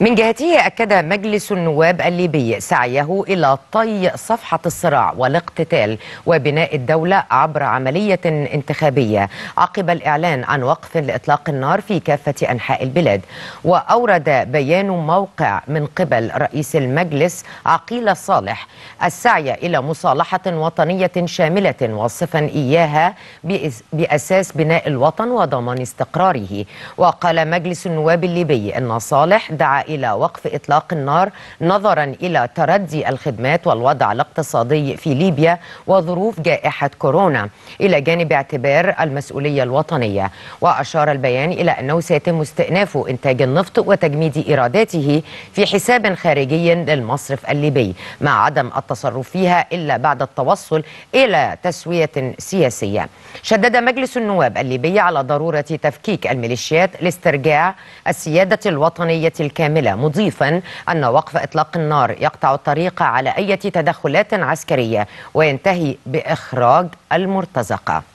من جهته أكد مجلس النواب الليبي سعيه إلى طي صفحة الصراع والاقتتال وبناء الدولة عبر عملية انتخابية عقب الإعلان عن وقف لإطلاق النار في كافة أنحاء البلاد وأورد بيان موقع من قبل رئيس المجلس عقيل صالح السعي إلى مصالحة وطنية شاملة واصفا إياها بأساس بناء الوطن وضمان استقراره وقال مجلس النواب الليبي أن صالح دعا إلى وقف إطلاق النار نظرا إلى تردي الخدمات والوضع الاقتصادي في ليبيا وظروف جائحة كورونا إلى جانب اعتبار المسؤولية الوطنية وأشار البيان إلى أنه سيتم استئناف إنتاج النفط وتجميد إيراداته في حساب خارجي للمصرف الليبي مع عدم التصرف فيها إلا بعد التوصل إلى تسوية سياسية شدد مجلس النواب الليبي على ضرورة تفكيك الميليشيات لاسترجاع السيادة الوطنية الكاملة كاملة مضيفا أن وقف إطلاق النار يقطع الطريق على أي تدخلات عسكرية وينتهي بإخراج المرتزقة